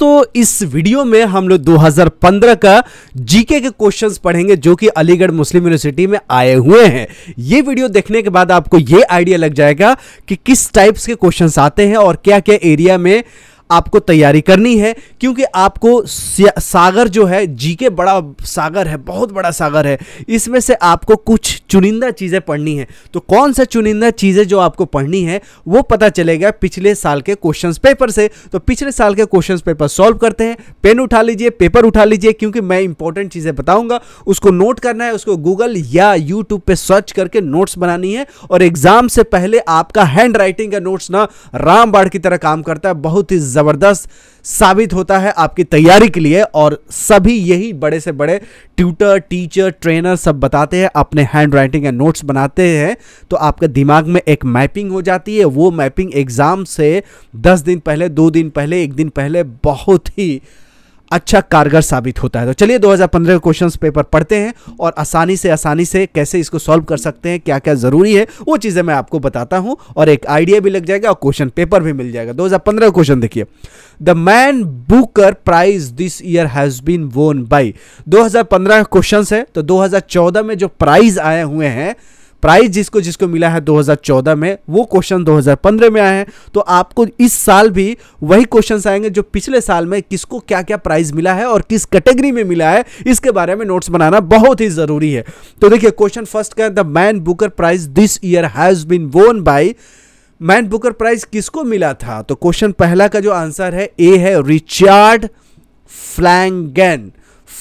दोस्तों इस वीडियो में हम लोग 2015 का जीके के क्वेश्चंस पढ़ेंगे जो कि अलीगढ़ मुस्लिम यूनिवर्सिटी में आए हुए हैं ये वीडियो देखने के बाद आपको ये आइडिया लग जाएगा कि किस टाइप्स के क्वेश्चंस आते हैं और क्या क्या एरिया में आपको तैयारी करनी है क्योंकि आपको सागर जो है जीके बड़ा सागर है बहुत बड़ा सागर है इसमें से आपको कुछ चुनिंदा चीज़ें पढ़नी है तो कौन सा चुनिंदा चीज़ें जो आपको पढ़नी है वो पता चलेगा पिछले साल के क्वेश्चन पेपर से तो पिछले साल के क्वेश्चन पेपर सॉल्व करते हैं पेन उठा लीजिए पेपर उठा लीजिए क्योंकि मैं इंपॉर्टेंट चीज़ें बताऊंगा उसको नोट करना है उसको गूगल या यूट्यूब पर सर्च करके नोट्स बनानी है और एग्जाम से पहले आपका हैंड राइटिंग का नोट्स ना रामबाड़ की तरह काम करता है बहुत ही ज़बरदस्त साबित होता है आपकी तैयारी के लिए और सभी यही बड़े से बड़े ट्यूटर टीचर ट्रेनर सब बताते हैं अपने हैंड राइटिंग या नोट्स बनाते हैं तो आपके दिमाग में एक मैपिंग हो जाती है वो मैपिंग एग्ज़ाम से दस दिन पहले दो दिन पहले एक दिन पहले बहुत ही अच्छा कारगर साबित होता है तो चलिए 2015 के क्वेश्चंस पेपर पढ़ते हैं और आसानी से आसानी से कैसे इसको सॉल्व कर सकते हैं क्या क्या ज़रूरी है वो चीज़ें मैं आपको बताता हूं और एक आइडिया भी लग जाएगा और क्वेश्चन पेपर भी मिल जाएगा 2015 का क्वेश्चन देखिए the Man Booker Prize this year has been won by दो हजार पंद्रह क्वेश्चन है तो दो में जो प्राइज आए हुए हैं प्राइज जिसको जिसको मिला है 2014 में वो क्वेश्चन 2015 में आए हैं तो आपको इस साल भी वही क्वेश्चन आएंगे जो पिछले साल में किसको क्या क्या प्राइज मिला है और किस कैटेगरी में मिला है इसके बारे में नोट्स बनाना बहुत ही जरूरी है तो देखिए क्वेश्चन फर्स्ट का the Man Booker Prize this year has been won by Man Booker Prize किसको मिला था तो क्वेश्चन पहला का जो आंसर है ए है रिचार्ड फ्लैंगन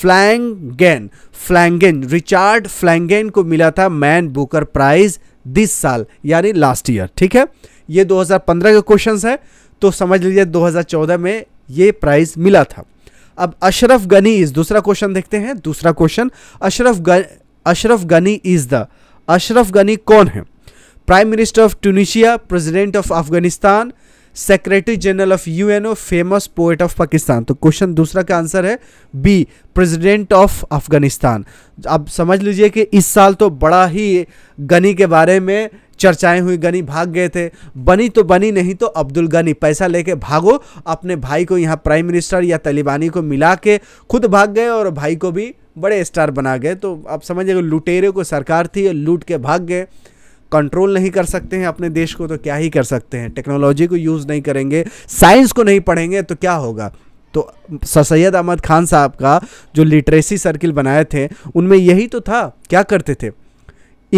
फ्लैंगेन फ्लैंगेन रिचार्ड फ्लैंगेन को मिला था मैन बुकर प्राइज दिस साल यानी लास्ट ईयर ठीक है ये 2015 के क्वेश्चंस है तो समझ लीजिए 2014 में ये प्राइज मिला था अब अशरफ गनी इज दूसरा क्वेश्चन देखते हैं दूसरा क्वेश्चन अशरफ ग अशरफ गनी इज द अशरफ गनी कौन है prime minister of Tunisia president of Afghanistan secretary general of UNO famous poet of Pakistan तो क्वेश्चन दूसरा का आंसर है बी प्रेसिडेंट ऑफ अफगानिस्तान अब समझ लीजिए कि इस साल तो बड़ा ही गनी के बारे में चर्चाएं हुई गनी भाग गए थे बनी तो बनी नहीं तो अब्दुल गनी पैसा लेके भागो अपने भाई को यहाँ प्राइम मिनिस्टर या तालिबानी को मिला के खुद भाग गए और भाई को भी बड़े स्टार बना गए तो आप समझिए लुटेरे को सरकार थी लूट के भाग गए कंट्रोल नहीं कर सकते हैं अपने देश को तो क्या ही कर सकते हैं टेक्नोलॉजी को यूज़ नहीं करेंगे साइंस को नहीं पढ़ेंगे तो क्या होगा तो सर सैद अहमद खान साहब का जो लिटरेसी सर्किल बनाए थे उनमें यही तो था क्या करते थे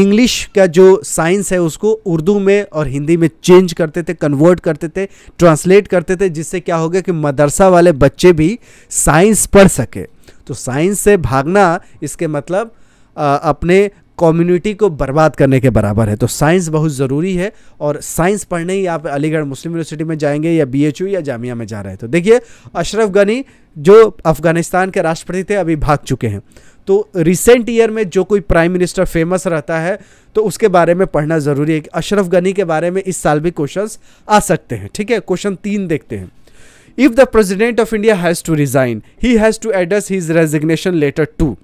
इंग्लिश का जो साइंस है उसको उर्दू में और हिंदी में चेंज करते थे कन्वर्ट करते थे ट्रांसलेट करते थे जिससे क्या हो गया कि मदरसा वाले बच्चे भी साइंस पढ़ सके तो साइंस से भागना इसके मतलब आ, अपने कम्युनिटी को बर्बाद करने के बराबर है तो साइंस बहुत ज़रूरी है और साइंस पढ़ने ही आप अलीगढ़ मुस्लिम यूनिवर्सिटी में जाएंगे या बी या जामिया में जा रहे हैं तो देखिए अशरफ गनी जो अफ़गानिस्तान के राष्ट्रपति थे अभी भाग चुके हैं तो रिसेंट ईयर में जो कोई प्राइम मिनिस्टर फेमस रहता है तो उसके बारे में पढ़ना ज़रूरी है अशरफ गनी के बारे में इस साल भी क्वेश्चंस आ सकते हैं ठीक है क्वेश्चन तीन देखते हैं if the president of India has to resign he has to address his resignation letter to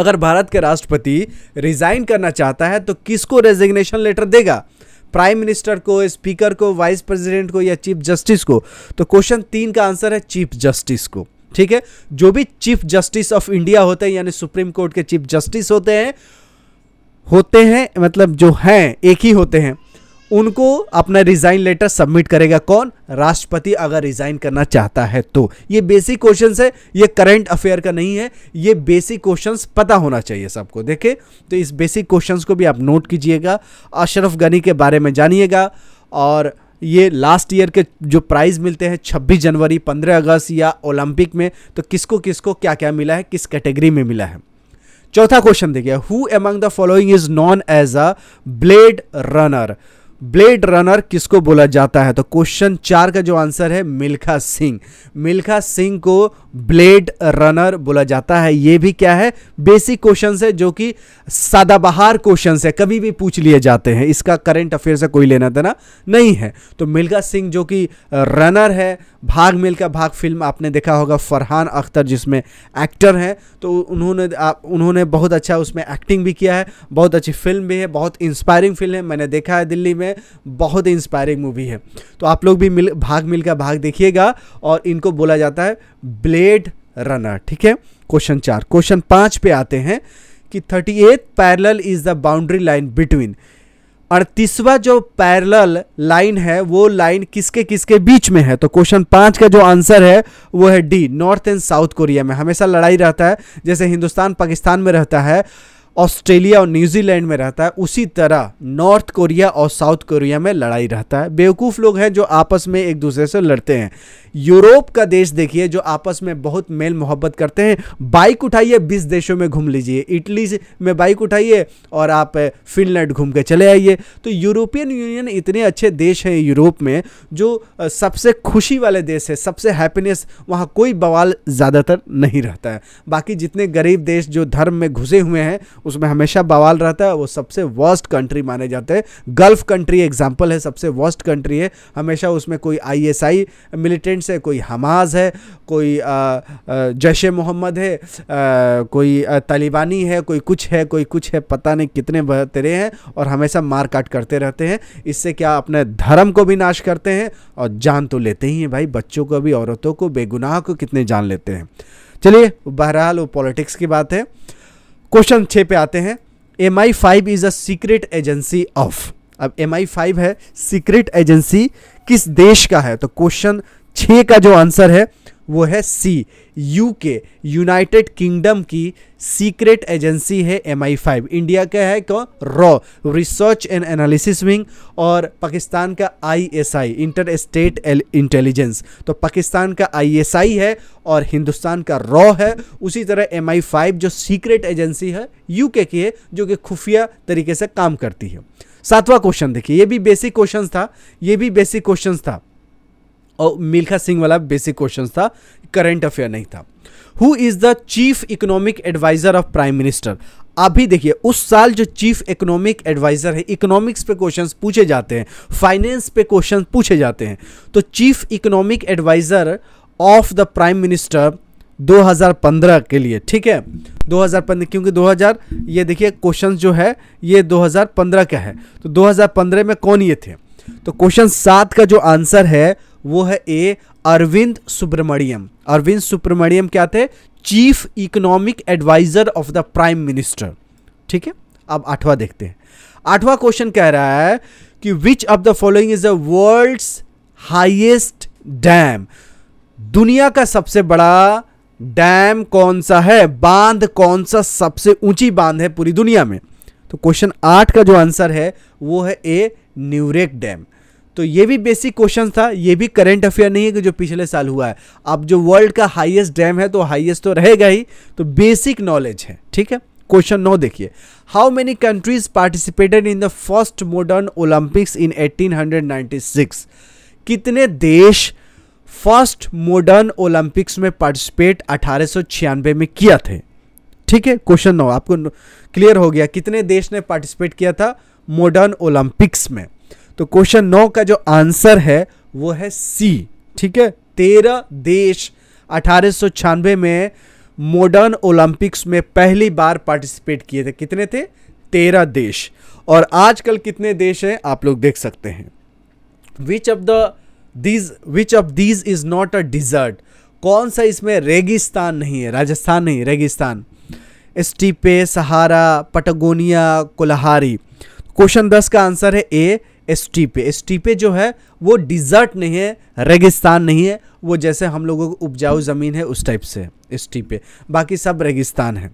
अगर भारत के राष्ट्रपति रिजाइन करना चाहता है तो किसको रेजिग्नेशन लेटर देगा प्राइम मिनिस्टर को स्पीकर को वाइस प्रेसिडेंट को या चीफ जस्टिस को तो क्वेश्चन तीन का आंसर है चीफ जस्टिस को ठीक है जो भी चीफ जस्टिस ऑफ इंडिया होते हैं यानी सुप्रीम कोर्ट के चीफ जस्टिस होते हैं होते हैं मतलब जो हैं एक ही होते हैं उनको अपना रिजाइन लेटर सबमिट करेगा कौन राष्ट्रपति अगर रिजाइन करना चाहता है तो ये बेसिक क्वेश्चंस है ये करंट अफेयर का नहीं है ये बेसिक क्वेश्चंस पता होना चाहिए सबको देखे तो इस बेसिक क्वेश्चंस को भी आप नोट कीजिएगा अशरफ गनी के बारे में जानिएगा और ये लास्ट ईयर के जो प्राइज़ मिलते हैं 26 जनवरी 15 अगस्त या ओलंपिक में तो किसको किसको क्या क्या मिला है किस कैटेगरी में मिला है चौथा क्वेश्चन देखिए who among the following is known as a blade runner blade runner किसको बोला जाता है तो क्वेश्चन चार का जो आंसर है मिल्खा सिंह मिल्खा सिंह को ब्लेड रनर बोला जाता है ये भी क्या है बेसिक क्वेश्चन है जो कि सदाबहार क्वेश्चन है कभी भी पूछ लिए जाते हैं इसका करंट अफेयर से कोई लेना देना नहीं है तो मिल्खा सिंह जो कि रनर है भाग मिल्खा भाग फिल्म आपने देखा होगा फरहान अख्तर जिसमें एक्टर हैं तो उन्होंने आप उन्होंने बहुत अच्छा उसमें एक्टिंग भी किया है बहुत अच्छी फिल्म भी है बहुत इंस्पायरिंग फिल्म है मैंने देखा है दिल्ली में बहुत इंस्पायरिंग मूवी है तो आप लोग भी मिल भाग मिल्खा भाग देखिएगा और इनको बोला जाता है ब्लेड रनर ठीक है क्वेश्चन चार क्वेश्चन पांच पे आते हैं कि thirty eighth parallel is the boundary line between अड़तीसवा जो पैरल लाइन है वो लाइन किसके किसके बीच में है तो क्वेश्चन पांच का जो आंसर है वो है D North and South Korea में हमेशा लड़ाई रहता है जैसे हिंदुस्तान पाकिस्तान में रहता है ऑस्ट्रेलिया और न्यूजीलैंड में रहता है उसी तरह नॉर्थ कोरिया और साउथ कोरिया में लड़ाई रहता है बेवकूफ़ लोग हैं जो आपस में एक दूसरे से लड़ते हैं यूरोप का देश देखिए जो आपस में बहुत मेल मोहब्बत करते हैं बाइक उठाइए बीस देशों में घूम लीजिए इटली में बाइक उठाइए और आप फिनलैंड घूम के चले आइए तो यूरोपियन यूनियन इतने अच्छे देश हैं यूरोप में जो सबसे खुशी वाले देश है सबसे हैप्पीनेस वहाँ कोई बवाल ज़्यादातर नहीं रहता है बाकी जितने गरीब देश जो धर्म में घुसे हुए हैं उसमें हमेशा बवाल रहता है वो सबसे वर्स्ट कंट्री माने जाते हैं गल्फ कंट्री एग्जाम्पल है सबसे वर्स्ट कंट्री है हमेशा उसमें कोई आईएसआई मिलिटेंट्स है कोई हमाज है कोई जैश मोहम्मद है आ, कोई तालिबानी है कोई कुछ है कोई कुछ है पता नहीं कितने बहतरे हैं और हमेशा मार काट करते रहते हैं इससे क्या अपने धर्म को भी नाश करते हैं और जान तो लेते ही हैं भाई बच्चों को भी औरतों को बेगुनाह को कितने जान लेते हैं चलिए बहरहाल वो पॉलिटिक्स की बात है क्वेश्चन छः पे आते हैं M I five is a secret agency of अब एम आई फाइव है सीक्रेट एजेंसी किस देश का है तो क्वेश्चन छः का जो आंसर है वो है सी यूके यूनाइटेड किंगडम की सीक्रेट एजेंसी है एम आई फाइव इंडिया का है कौन रॉ रिसर्च एंड एनालिसिस विंग और पाकिस्तान का I S I inter state intelligence तो पाकिस्तान का आई एस आई है और हिंदुस्तान का रॉ है उसी तरह एम आई फाइव जो सीक्रेट एजेंसी है यूके की है जो कि खुफिया तरीके से काम करती है सातवां क्वेश्चन देखिए ये भी बेसिक क्वेश्चन था ये भी बेसिक क्वेश्चन था और मिल्खा सिंह वाला बेसिक क्वेश्चन था करेंट अफेयर नहीं था who is the chief economic adviser of prime minister आप भी देखिए उस साल जो चीफ इकोनॉमिक एडवाइजर है इकोनॉमिक्स पे क्वेश्चंस पूछे जाते हैं फाइनेंस पे क्वेश्चन पूछे जाते हैं तो chief economic adviser of the prime minister 2015 के लिए ठीक है 2015 क्योंकि 2000 ये देखिए क्वेश्चन जो है ये 2015 का है तो 2015 में कौन ये थे तो क्वेश्चन सात का जो आंसर है वो है ए अरविंद सुब्रमण्यम अरविंद सुब्रमण्यम क्या थे chief economic adviser of the prime minister ठीक है अब आठवां देखते हैं आठवां क्वेश्चन कह रहा है कि which of the following is the world's highest dam दुनिया का सबसे बड़ा डैम कौन सा है बांध कौन सा सबसे ऊंची बांध है पूरी दुनिया में तो क्वेश्चन आठ का जो आंसर है वो है ए न्यूरेक डैम तो ये भी बेसिक क्वेश्चन था ये भी करंट अफेयर नहीं है कि जो पिछले साल हुआ है अब जो वर्ल्ड का हाईएस्ट डैम है तो हाईएस्ट तो रहेगा ही तो बेसिक नॉलेज है ठीक है क्वेश्चन नौ देखिए how many countries participated in the first modern Olympics in 1896 कितने देश फर्स्ट मॉडर्न ओलंपिक्स में पार्टिसिपेट अठारह में किया थे ठीक है क्वेश्चन नौ आपको क्लियर हो गया कितने देश ने पार्टिसिपेट किया था मॉडर्न ओलंपिक्स में तो क्वेश्चन नौ का जो आंसर है वो है सी ठीक है तेरह देश अठारह में मॉडर्न ओलंपिक्स में पहली बार पार्टिसिपेट किए थे कितने थे तेरह देश और आजकल कितने देश हैं आप लोग देख सकते हैं which of the these which of these is not a dessert कौन सा इसमें रेगिस्तान नहीं है राजस्थान नहीं रेगिस्तान स्टीपे सहारा पटगोनिया कोल्हारी क्वेश्चन दस का आंसर है ए एस्टीपे पे जो है वो डिज़र्ट नहीं है रेगिस्तान नहीं है वो जैसे हम लोगों को उपजाऊ ज़मीन है उस टाइप से पे बाकी सब रेगिस्तान है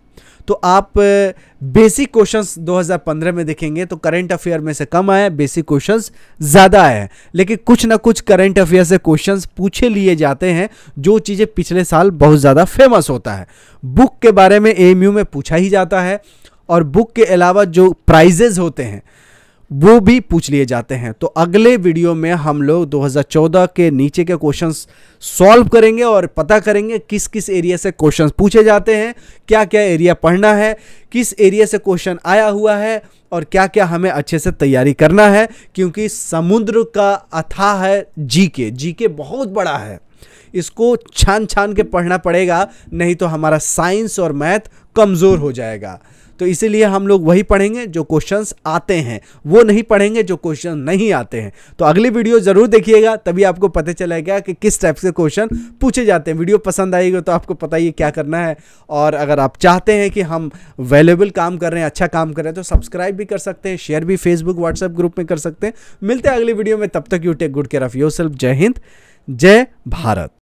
तो आप बेसिक क्वेश्चंस 2015 में देखेंगे तो करंट अफेयर में से कम आए बेसिक क्वेश्चंस ज़्यादा आए लेकिन कुछ ना कुछ करंट अफेयर से क्वेश्चंस पूछे लिए जाते हैं जो चीज़ें पिछले साल बहुत ज़्यादा फेमस होता है बुक के बारे में एएमयू में पूछा ही जाता है और बुक के अलावा जो प्राइजेज होते हैं वो भी पूछ लिए जाते हैं तो अगले वीडियो में हम लोग 2014 के नीचे के क्वेश्चंस सॉल्व करेंगे और पता करेंगे किस किस एरिया से क्वेश्चंस पूछे जाते हैं क्या क्या एरिया पढ़ना है किस एरिया से क्वेश्चन आया हुआ है और क्या क्या हमें अच्छे से तैयारी करना है क्योंकि समुद्र का अथा है जी के जी के बहुत बड़ा है इसको छान छान के पढ़ना पड़ेगा नहीं तो हमारा साइंस और मैथ कमज़ोर हो जाएगा तो इसीलिए हम लोग वही पढ़ेंगे जो क्वेश्चन आते हैं वो नहीं पढ़ेंगे जो क्वेश्चन नहीं आते हैं तो अगली वीडियो ज़रूर देखिएगा तभी आपको पता चलेगा कि किस टाइप से क्वेश्चन पूछे जाते हैं वीडियो पसंद आएगी तो आपको पता ही क्या करना है और अगर आप चाहते हैं कि हम वैल्यूबल काम कर रहे हैं अच्छा काम कर रहे हैं तो सब्सक्राइब भी कर सकते हैं शेयर भी फेसबुक व्हाट्सएप ग्रुप में कर सकते हैं मिलते हैं अगली वीडियो में तब तक you take good care of yourself जय हिंद जय भारत